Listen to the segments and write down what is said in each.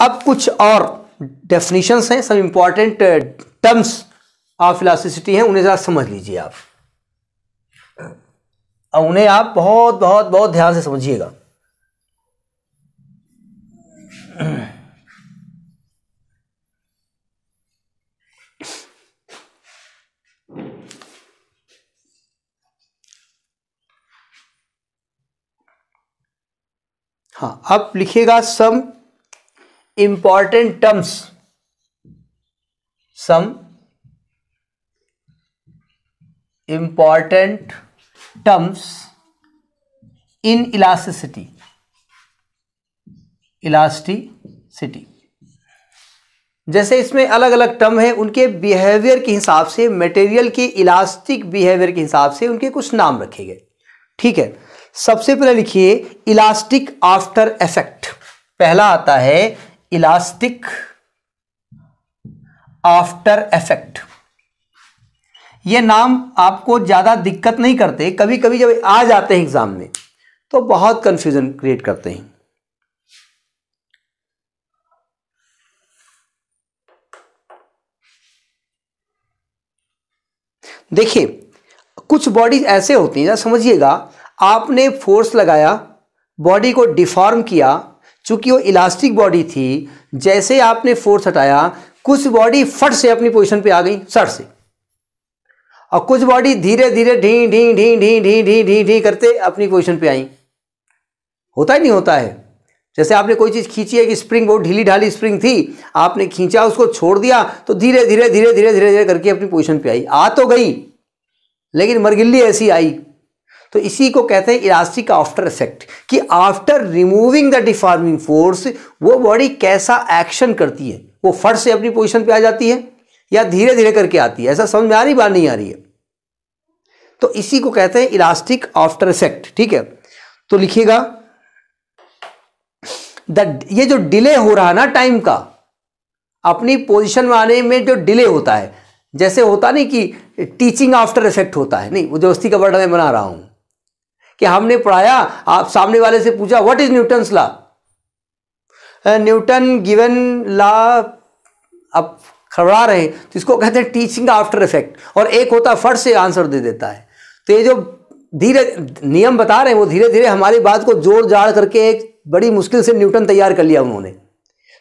अब कुछ और डेफिनेशंस हैं सब इंपॉर्टेंट टर्म्स ऑफ इलास्टिसिटी हैं उन्हें ज़रा समझ लीजिए आप और उन्हें आप बहुत बहुत बहुत ध्यान से समझिएगा हाँ आप लिखिएगा some important terms some important terms in elasticity elasticity जैसे इसमें अलग अलग टर्म है उनके बिहेवियर के हिसाब से मटेरियल के इलास्टिक बिहेवियर के हिसाब से उनके कुछ नाम रखे गए ठीक है सबसे पहले लिखिए इलास्टिक आफ्टर इफेक्ट पहला आता है इलास्टिक आफ्टर इफेक्ट ये नाम आपको ज़्यादा दिक्कत नहीं करते कभी कभी जब आ जाते हैं एग्ज़ाम में तो बहुत कंफ्यूजन क्रिएट करते हैं देखिए कुछ बॉडीज ऐसे होती हैं समझिएगा आपने फोर्स लगाया बॉडी को डिफॉर्म किया चूंकि वो इलास्टिक बॉडी थी जैसे आपने फोर्स हटाया कुछ बॉडी फट से अपनी पोजिशन पे आ गई सट से और कुछ बॉडी धीरे धीरे ढीं ढी ढी ढी ढी ढी ढी ढी करते अपनी पोजिशन पे आई होता ही नहीं होता है जैसे आपने कोई चीज़ खींची है कि स्प्रिंग बहुत ढीली ढाली स्प्रिंग थी आपने खींचा उसको छोड़ दिया तो धीरे धीरे धीरे धीरे धीरे धीरे करके अपनी पोजीशन पे आई आ तो गई लेकिन मरगिल्ली ऐसी आई तो इसी को कहते हैं इलास्टिक आफ्टर इफेक्ट कि after removing the deforming force वो बॉडी कैसा एक्शन करती है वो फट से अपनी पोजिशन पर आ जाती है या धीरे धीरे करके आती है ऐसा समझ में आ रही बात नहीं आ रही है तो इसी को कहते हैं इलास्टिक आफ्टर इफेक्ट ठीक है तो लिखिएगा द ये जो डिले हो रहा है ना टाइम का अपनी पोजीशन में आने में जो डिले होता है जैसे होता नहीं कि टीचिंग आफ्टर इफेक्ट होता है नहीं वो जबरदस्ती का वर्ड मैं बना रहा हूं कि हमने पढ़ाया आप सामने वाले से पूछा what is Newton's law Newton given law अब खबरा रहे तो इसको कहते हैं टीचिंग आफ्टर इफेक्ट और एक होता फट से आंसर दे देता है तो ये जो धीरे नियम बता रहे हैं वो धीरे धीरे हमारी बात को जोर जाड़ करके एक बड़ी मुश्किल से न्यूटन तैयार कर लिया उन्होंने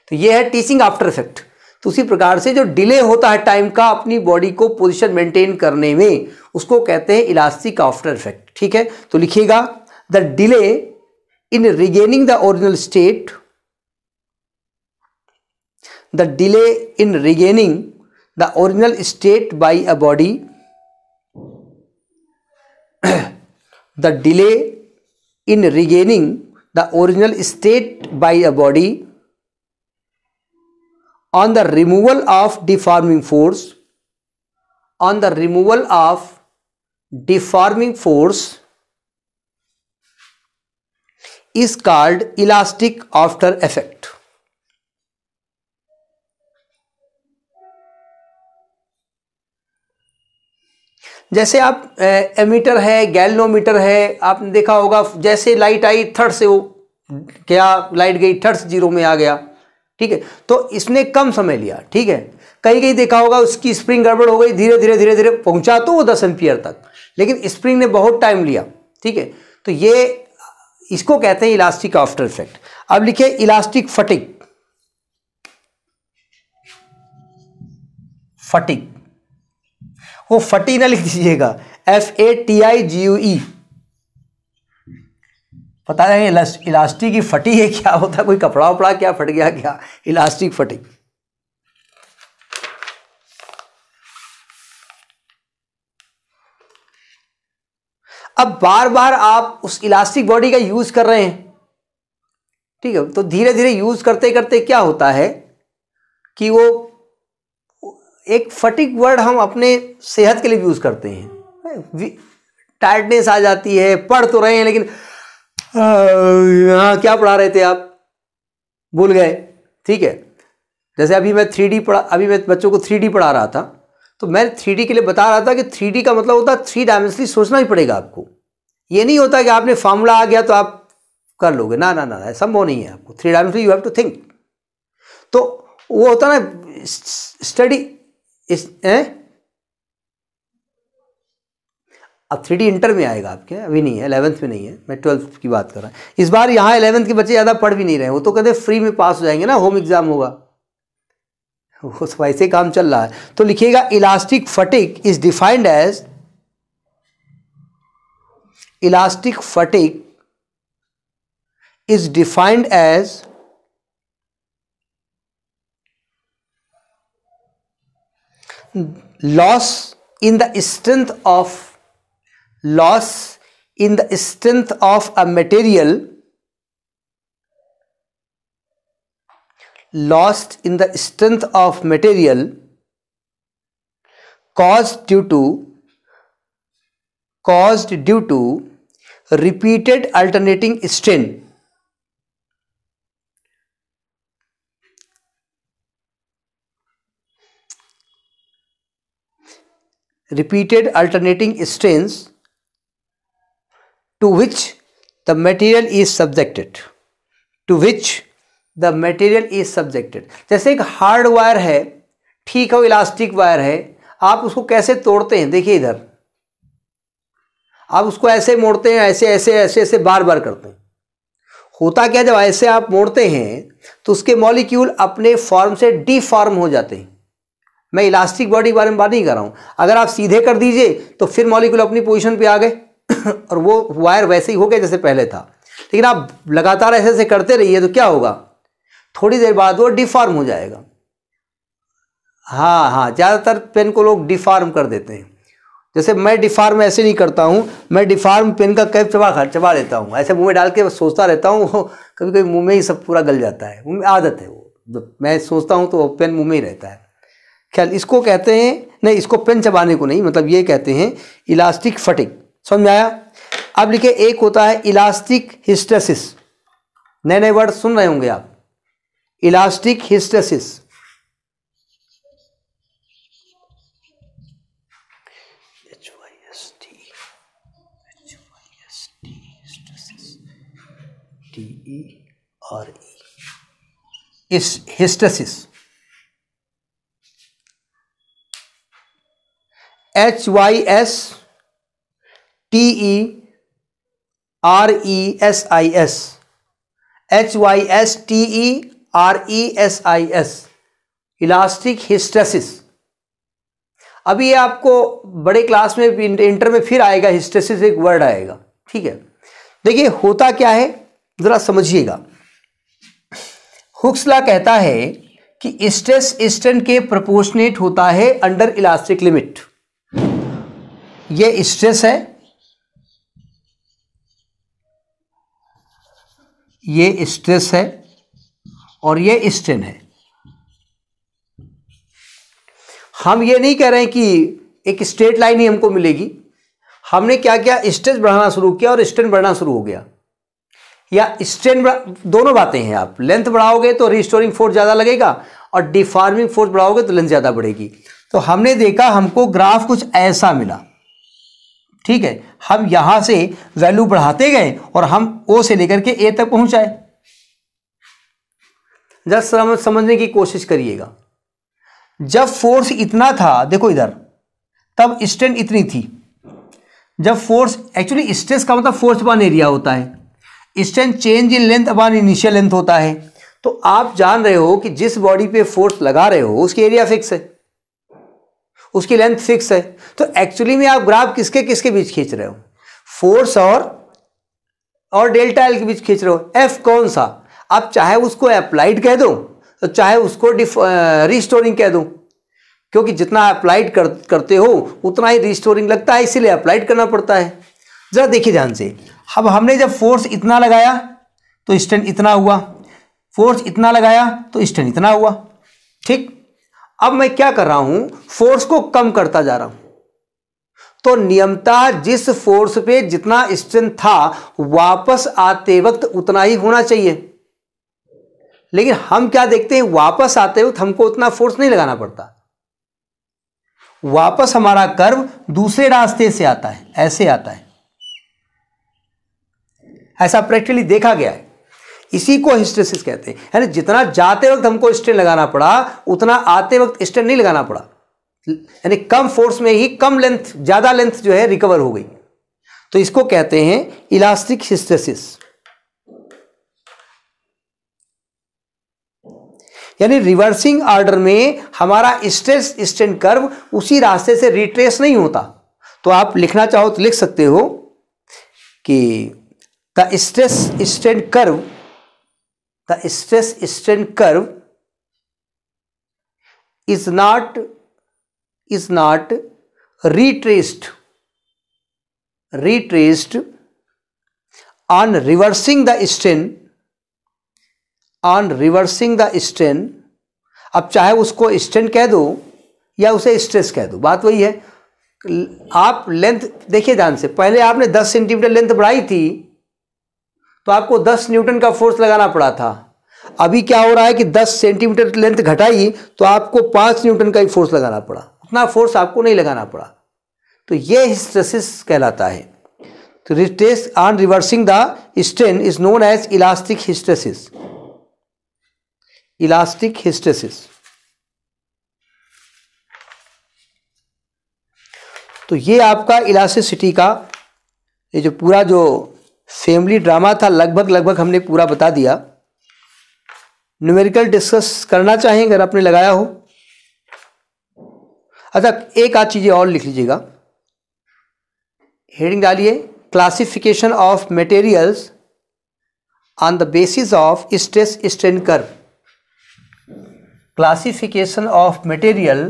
तो ये है टीचिंग आफ्टर इफेक्ट तो उसी प्रकार से जो डिले होता है टाइम का अपनी बॉडी को पोजिशन मेंटेन करने में उसको कहते हैं इलास्टिक आफ्टर इफेक्ट ठीक है तो लिखिएगा the delay in regaining the original state the delay in regaining the original state by a body the delay in regaining the original state by a body on the removal of deforming force on the removal of deforming force is called elastic after effect जैसे आप ammeter है गैलनोमीटर है आपने देखा होगा जैसे light आई third से वो क्या लाइट गई थर्ड जीरो में आ गया ठीक है तो इसने कम समय लिया ठीक है कहीं कहीं देखा होगा उसकी स्प्रिंग गड़बड़ हो गई धीरे धीरे धीरे धीरे पहुंचा तो वो दस एम्पियर तक लेकिन स्प्रिंग ने बहुत टाइम लिया ठीक है तो ये इसको कहते हैं इलास्टिक आफ्टर इफेक्ट अब लिखे इलास्टिक फटिक फटिक वो फटी ना लिख दीजिएगा F A T I G U E पता नहीं इलास्टिक की फटी है क्या होता कोई कपड़ा उपड़ा क्या फट गया क्या इलास्टिक फटी अब बार बार आप उस इलास्टिक बॉडी का यूज़ कर रहे हैं ठीक है तो धीरे धीरे यूज़ करते करते क्या होता है कि वो एक फटिक वर्ड हम अपने सेहत के लिए यूज़ करते हैं टाइटनेस आ जाती है पढ़ तो रहे हैं लेकिन हाँ क्या पढ़ा रहे थे आप भूल गए ठीक है जैसे अभी मैं थ्री डी पढ़ा अभी मैं बच्चों को थ्री डी पढ़ा रहा था तो मैं थ्री डी के लिए बता रहा था कि थ्री डी का मतलब होता है थ्री डायमेंशनली सोचना ही पड़ेगा आपको ये नहीं होता कि आपने फार्मूला आ गया तो आप कर लोगे ना ना ना, ना संभव नहीं है आपको three dimensionally you have to think तो वो होता ना स्टडी इस, अब थ्री इंटर में आएगा आपके अभी नहीं है एलेवंथ में नहीं है मैं ट्वेल्थ की बात कर रहा हूँ इस बार यहाँ एलेवंथ के बच्चे ज़्यादा पढ़ भी नहीं रहे वो तो कहते फ्री में पास हो जाएंगे ना होम एग्ज़ाम होगा वो सब तो ऐसे काम चल रहा है तो लिखिएगा elastic fatigue is defined as elastic fatigue is defined as loss in the strength of loss in the strength of a material lost in the strength of material caused due to caused due to repeated alternating strain repeated alternating strains to which the material is subjected to which the material is subjected जैसे एक hard wire है ठीक है वो elastic wire है आप उसको कैसे तोड़ते हैं देखिए इधर आप उसको ऐसे मोड़ते हैं ऐसे ऐसे ऐसे ऐसे बार बार करते हैं होता क्या जब ऐसे आप मोड़ते हैं तो उसके मॉलिक्यूल अपने फॉर्म से डिफॉर्म हो जाते हैं मैं इलास्टिक बॉडी के बारे में बात नहीं कर रहा हूं अगर आप सीधे कर दीजिए तो फिर मॉलिक्यूल अपनी पोजीशन पे आ गए और वो वायर वैसे ही हो गया जैसे पहले था लेकिन आप लगातार ऐसे ऐसे करते रहिए तो क्या होगा थोड़ी देर बाद वो डिफॉर्म हो जाएगा हाँ हाँ ज़्यादातर पेन को लोग डिफॉर्म कर देते हैं जैसे मैं डिफार्म ऐसे नहीं करता हूँ मैं डिफार्म पेन का कैप चबा चबा लेता हूँ ऐसे मुँह में डाल के सोचता रहता हूँ कभी कभी मुँह में ही सब पूरा गल जाता है आदत है वो जब मैं सोचता हूँ तो वो पेन मुँह में ही रहता है ख्याल इसको कहते हैं नहीं इसको पेन चबाने को नहीं मतलब ये कहते हैं इलास्टिक फटिक समझ में आया अब लिखे एक होता है इलास्टिक हिस्टेसिस नए नए वर्ड सुन रहे होंगे आप इलास्टिक हिस्टेसिस और इस hysteresis H Y S T E R E S I S H Y S T E R E S I S elastic hysteresis अभी ये आपको बड़े क्लास में इंटर में फिर आएगा हिस्टेसिस एक वर्ड आएगा ठीक है देखिए होता क्या है ज़रा समझिएगा हुक्सला कहता है कि स्ट्रेस स्टेंट के प्रोपोर्शनेट होता है अंडर इलास्टिक लिमिट ये स्ट्रेस है ये स्ट्रेस है और ये स्ट्रेन है हम ये नहीं कह रहे हैं कि एक स्ट्रेट लाइन ही हमको मिलेगी हमने क्या किया स्ट्रेस बढ़ाना शुरू किया और स्ट्रेन बढ़ाना शुरू हो गया या स्ट्रेन दोनों बातें हैं आप लेंथ बढ़ाओगे तो रिस्टोरिंग फोर्स ज़्यादा लगेगा और डिफार्मिंग फोर्स बढ़ाओगे तो लेंथ ज़्यादा बढ़ेगी तो हमने देखा हमको ग्राफ कुछ ऐसा मिला ठीक है हम यहां से वैल्यू बढ़ाते गए और हम ओ से लेकर के ए तक पहुंचाए आए जब समझने की कोशिश करिएगा जब फोर्स इतना था देखो इधर तब स्ट्रेंथ इतनी थी जब फोर्स एक्चुअली स्ट्रेस का मतलब फोर्स अपान एरिया होता है strength change in length upon initial length होता है तो आप जान रहे हो कि जिस बॉडी पे फोर्स लगा रहे हो उसकी एरिया फिक्स है उसकी लेंथ फिक्स है तो एक्चुअली में आप ग्राफ किसके किसके बीच खींच रहे हो फोर्स और और डेल्टा एल के बीच खींच रहे हो एफ कौन सा आप चाहे उसको अप्लाइड कह दो तो चाहे उसको रिस्टोरिंग कह दो क्योंकि जितना अप्लाइड कर, करते हो उतना ही रिस्टोरिंग लगता है इसीलिए अप्लाइड करना पड़ता है जरा देखिए ध्यान से अब हमने जब फोर्स इतना लगाया तो स्टैंड इतना हुआ फोर्स इतना लगाया तो स्टैंड इतना हुआ ठीक अब मैं क्या कर रहा हूं फोर्स को कम करता जा रहा हूं तो नियमता जिस फोर्स पे जितना स्ट्रेंथ था वापस आते वक्त उतना ही होना चाहिए लेकिन हम क्या देखते हैं वापस आते वक्त हमको उतना फोर्स नहीं लगाना पड़ता वापस हमारा कर्व दूसरे रास्ते से आता है ऐसे आता है ऐसा प्रैक्टिकली देखा गया है इसी को हिस्ट्रेसिस कहते हैं यानी जितना जाते वक्त हमको स्टेन लगाना पड़ा उतना आते वक्त स्टेन नहीं लगाना पड़ा यानी कम फोर्स में ही कम लेंथ ज़्यादा लेंथ जो है रिकवर हो गई तो इसको कहते हैं इलास्टिक हिस्ट्रेसिस यानी रिवर्सिंग ऑर्डर में हमारा स्ट्रेस स्टेन कर्व उसी रास्ते से रिट्रेस नहीं होता तो आप लिखना चाहो तो लिख सकते हो कि the stress strain curve the stress strain curve is not is not retraced retraced on reversing the strain on reversing the strain अब चाहे उसको स्ट्रेन कह दो या उसे स्ट्रेस कह दो बात वही है आप लेंथ देखिए ध्यान से पहले आपने 10 सेंटीमीटर लेंथ बढ़ाई थी तो आपको 10 न्यूटन का फोर्स लगाना पड़ा था अभी क्या हो रहा है कि 10 सेंटीमीटर लेंथ घटाई तो आपको 5 न्यूटन का ही फोर्स लगाना पड़ा उतना फोर्स आपको नहीं लगाना पड़ा तो ये हिस्ट्रेसिस कहलाता है तो restress on reversing the strain is known as elastic hysteresis elastic hysteresis तो ये आपका इलास्टिसिटी का ये जो पूरा जो फैमिली ड्रामा था लगभग लगभग हमने पूरा बता दिया न्यूमेरिकल डिस्कस करना चाहें अगर आपने लगाया हो अच्छा एक आध चीज़ें और लिख लीजिएगा हेडिंग डालिए classification of materials on the basis of stress strain curve classification of material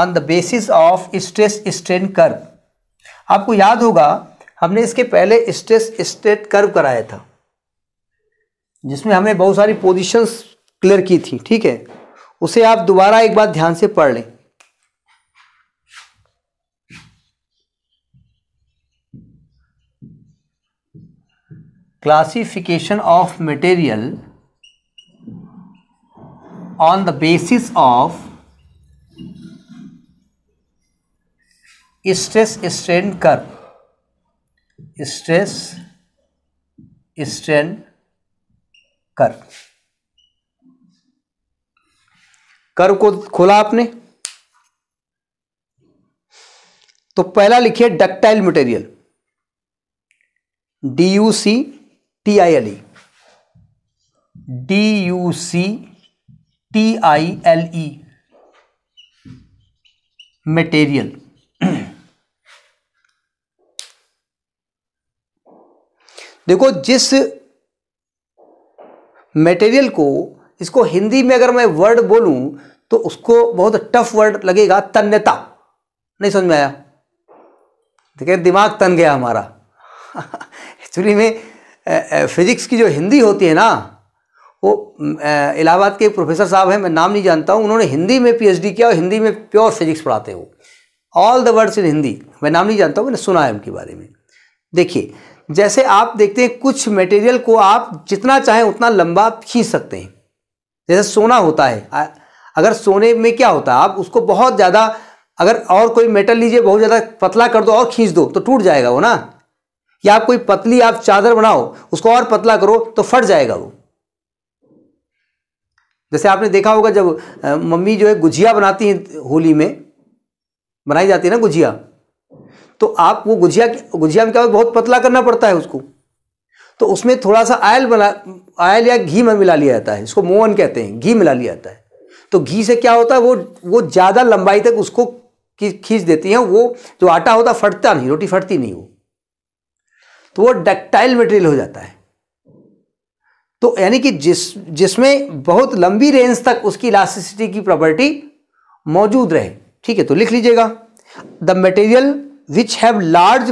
on the basis of stress strain curve आपको याद होगा हमने इसके पहले स्ट्रेस स्टेट कर्व कराया था जिसमें हमने बहुत सारी पोजीशंस क्लियर की थी ठीक है उसे आप दोबारा एक बार ध्यान से पढ़ लें classification of material on the basis of stress strain curve stress strain curve curve को खोला आपने तो पहला लिखिए ductile material D U C T I L E D U C T I L E material देखो जिस material को इसको हिंदी में अगर मैं वर्ड बोलूं तो उसको बहुत टफ वर्ड लगेगा तन्यता नहीं समझ में आया देखिए दिमाग तन गया हमारा एक्चुअली में फिजिक्स की जो हिंदी होती है ना वो इलाहाबाद के प्रोफेसर साहब हैं मैं नाम नहीं जानता हूँ उन्होंने हिंदी में पीएचडी किया और हिंदी में प्योर फिजिक्स पढ़ाते हो all the words in Hindi मैं नाम नहीं जानता हूँ मैंने सुना है उनके बारे में देखिए जैसे आप देखते हैं कुछ मटेरियल को आप जितना चाहें उतना लंबा खींच सकते हैं जैसे सोना होता है अगर सोने में क्या होता है आप उसको बहुत ज़्यादा अगर और कोई मेटल लीजिए बहुत ज़्यादा पतला कर दो और खींच दो तो टूट जाएगा वो ना या आप कोई पतली आप चादर बनाओ उसको और पतला करो तो फट जाएगा वो जैसे आपने देखा होगा जब मम्मी जो है गुजिया बनाती है होली में बनाई जाती है ना गुजिया तो आप वो गुजिया गुजिया में क्या बहुत पतला करना पड़ता है उसको तो उसमें थोड़ा सा आयल बना आयल या घी में मिला लिया जाता है इसको मोहन कहते हैं घी मिला लिया जाता है तो घी से क्या होता है वो वो ज़्यादा लंबाई तक उसको खींच देती हैं वो जो आटा होता फटता नहीं रोटी फटती नहीं वो तो वो डक्टाइल मटेरियल हो जाता है तो यानी कि जिस जिसमें बहुत लंबी रेंज तक उसकी इलास्टिसिटी की प्रॉपर्टी मौजूद रहे ठीक है तो लिख लीजिएगा the material which have large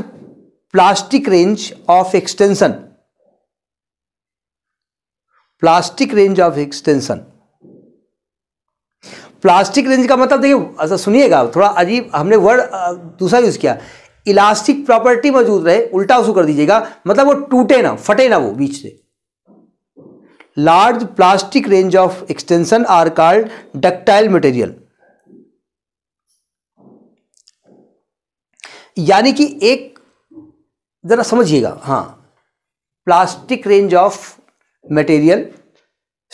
plastic range of extension plastic range of extension plastic range का मतलब देखिए अच्छा सुनिएगा थोड़ा अजीब हमने वर्ड दूसरा यूज़ किया इलास्टिक प्रॉपर्टी मौजूद रहे उल्टा उसको कर दीजिएगा मतलब वो टूटे ना फटे ना वो बीच से large plastic range of extension are called ductile material यानी कि एक ज़रा समझिएगा हाँ plastic range of material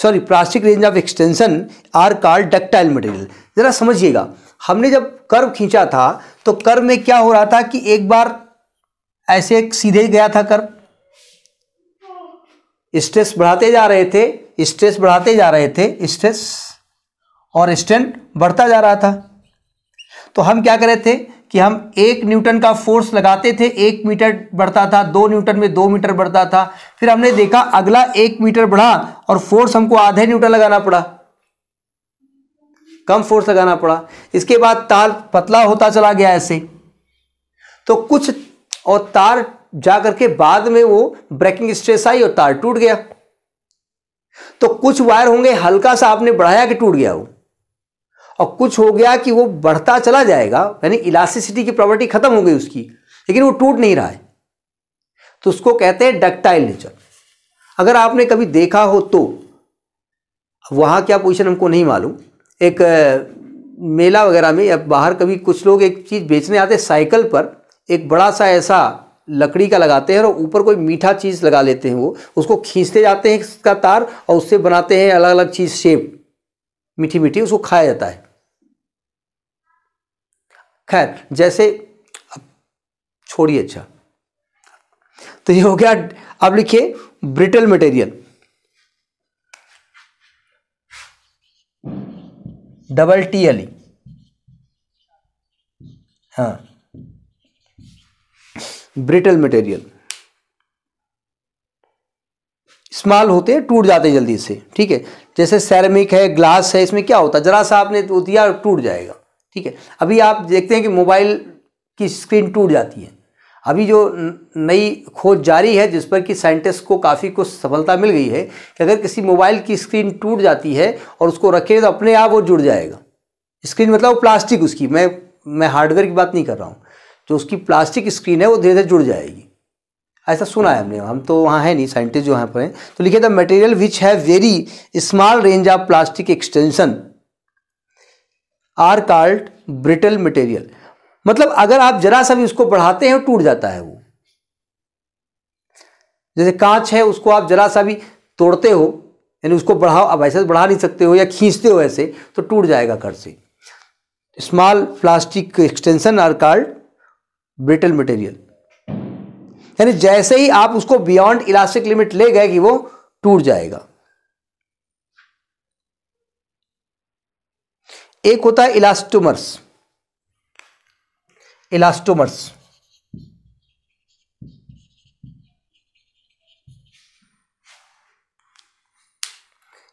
sorry plastic range of extension are called ductile material ज़रा समझिएगा हमने जब कर्व खींचा था तो कर्व में क्या हो रहा था कि एक बार ऐसे एक सीधे गया था कर्व स्ट्रेस बढ़ाते जा रहे थे स्ट्रेस बढ़ाते जा रहे थे स्ट्रेस और स्ट्रेंथ बढ़ता जा रहा था तो हम क्या करे थे कि हम एक न्यूटन का फोर्स लगाते थे एक मीटर बढ़ता था दो न्यूटन में दो मीटर बढ़ता था फिर हमने देखा अगला एक मीटर बढ़ा और फोर्स हमको आधे न्यूटन लगाना पड़ा कम फोर्स लगाना पड़ा इसके बाद तार पतला होता चला गया ऐसे तो कुछ और तार जा करके बाद में वो ब्रेकिंग स्ट्रेस आई और तार टूट गया तो कुछ वायर होंगे हल्का सा आपने बढ़ाया कि टूट गया वो और कुछ हो गया कि वो बढ़ता चला जाएगा यानी इलास्टिसिटी की प्रॉपर्टी खत्म हो गई उसकी लेकिन वो टूट नहीं रहा है तो उसको कहते हैं डक्टाइल नेचर अगर आपने कभी देखा हो तो वहाँ क्या पोजिशन हमको नहीं मालूम एक मेला वगैरह में या बाहर कभी कुछ लोग एक चीज़ बेचने आते साइकिल पर एक बड़ा सा ऐसा लकड़ी का लगाते हैं और ऊपर कोई मीठा चीज़ लगा लेते हैं वो उसको खींचते जाते हैं इसका तार और उससे बनाते हैं अलग अलग चीज़ शेप मीठी मीठी उसको खाया जाता है खैर जैसे छोड़िए अच्छा तो ये हो गया अब लिखिए brittle material double T L E हाँ ब्रिटल मटेरियल स्मॉल होते हैं टूट जाते हैं जल्दी से ठीक है जैसे सैरमिक है ग्लास है इसमें क्या होता है जरा सा आपने दिया टूट जाएगा ठीक है अभी आप देखते हैं कि मोबाइल की स्क्रीन टूट जाती है अभी जो नई खोज जारी है जिस पर कि साइंटिस्ट को काफ़ी कुछ सफलता मिल गई है कि अगर किसी मोबाइल की स्क्रीन टूट जाती है और उसको रखे तो अपने आप वो जुड़ जाएगा स्क्रीन मतलब प्लास्टिक उसकी मैं मैं हार्डवेयर की बात नहीं कर रहा हूँ जो उसकी प्लास्टिक स्क्रीन है वो धीरे धीरे जुड़ जाएगी ऐसा सुना है हमने हम तो वहाँ है नहीं साइंटिस्ट जो यहाँ पर हैं तो लिखे the material which have very small range of plastic extension are called brittle material मतलब अगर आप जरा सा भी उसको बढ़ाते हैं टूट जाता है वो जैसे कांच है उसको आप जरा सा भी तोड़ते हो यानी उसको बढ़ाओ आप ऐसे बढ़ा नहीं सकते हो या खींचते हो ऐसे तो टूट जाएगा घर से small plastic extension are called brittle material यानी जैसे ही आप उसको बियॉन्ड इलास्टिक लिमिट ले गए कि वो टूट जाएगा एक होता है इलास्टोमर्स इलास्टोमर्स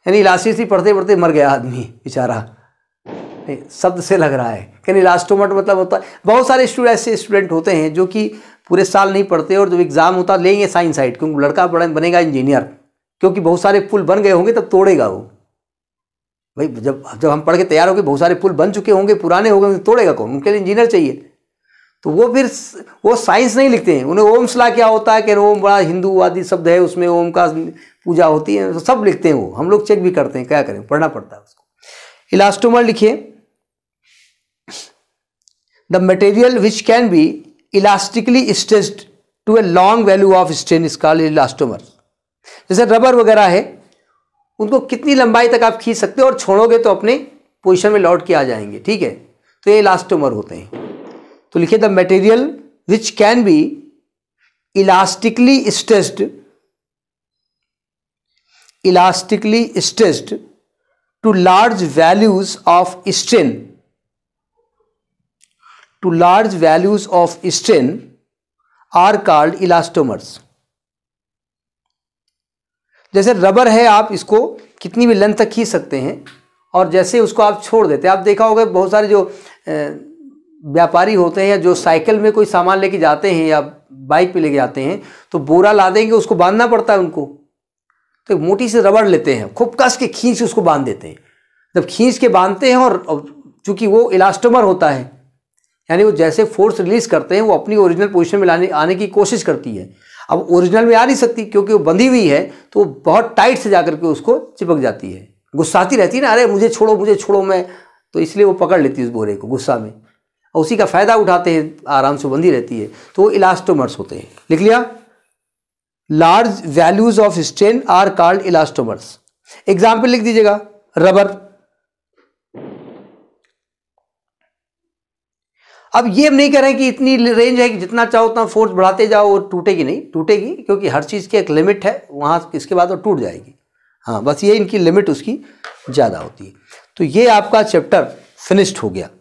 यानी इलास्टिसिटी पढ़ते पढ़ते मर गया आदमी बेचारा शब्द से लग रहा है यानी इलास्टोमर मतलब होता है बहुत सारे स्टूडेंट ऐसे स्टूडेंट होते हैं जो कि पूरे साल नहीं पढ़ते और जब एग्ज़ाम होता लेंगे साइंस साइड क्योंकि लड़का बनेगा इंजीनियर क्योंकि बहुत सारे पुल बन गए होंगे तब तोड़ेगा वो भाई जब जब हम पढ़ के तैयार होंगे बहुत सारे पुल बन चुके होंगे पुराने हो गए तोड़ेगा कौन उनके लिए इंजीनियर चाहिए तो वो फिर वो साइंस नहीं लिखते हैं उन्हें ओम्स ला क्या होता है कि ओम बड़ा हिंदूवादी शब्द है उसमें ओम का पूजा होती है तो सब लिखते हैं वो हम लोग चेक भी करते हैं क्या करें पढ़ना पड़ता है उसको इलास्टोमर लिखिए the material which can be elastically stressed to a long value of strain is called elastomer जैसे रबर वगैरह है उनको कितनी लंबाई तक आप खींच सकते हो और छोड़ोगे तो अपने पोजिशन में लौट के आ जाएंगे ठीक है तो ये इलास्टोमर होते हैं तो लिखिए the material which can be elastically stressed elastically stressed to large values of strain to large values of strain are called elastomers जैसे रबर है आप इसको कितनी भी लेंथ तक खींच सकते हैं और जैसे उसको आप छोड़ देते हैं आप देखा होगा बहुत सारे जो व्यापारी होते हैं या जो साइकिल में कोई सामान लेके जाते हैं या बाइक पे लेके जाते हैं तो बोरा ला देंगे उसको बांधना पड़ता है उनको तो एक मोटी से रबड़ लेते हैं खूब कस के खींच उसको बांध देते हैं जब खींच के बांधते हैं और चूंकि वो इलास्टोमर होता है यानी वो जैसे फोर्स रिलीज करते हैं वो अपनी ओरिजिनल पोजिशन में लाने आने की कोशिश करती है अब ओरिजिनल में आ नहीं सकती क्योंकि वो बंधी हुई है तो वो बहुत टाइट से जा करके उसको चिपक जाती है गुस्साती रहती है ना अरे मुझे छोड़ो मुझे छोड़ो मैं तो इसलिए वो पकड़ लेती है उस बोरे को गुस्सा में और उसी का फ़ायदा उठाते हैं आराम से बंधी रहती है तो वो इलास्टोमर्स होते हैं लिख लिया large values of strain are called elastomers example लिख दीजिएगा रबर अब ये हम नहीं कह रहे हैं कि इतनी रेंज है कि जितना चाहो उतना फोर्स बढ़ाते जाओ वो टूटेगी नहीं टूटेगी क्योंकि हर चीज़ की एक लिमिट है वहाँ इसके बाद वो टूट जाएगी हाँ बस ये इनकी लिमिट उसकी ज़्यादा होती है तो ये आपका चैप्टर फिनिश्ड हो गया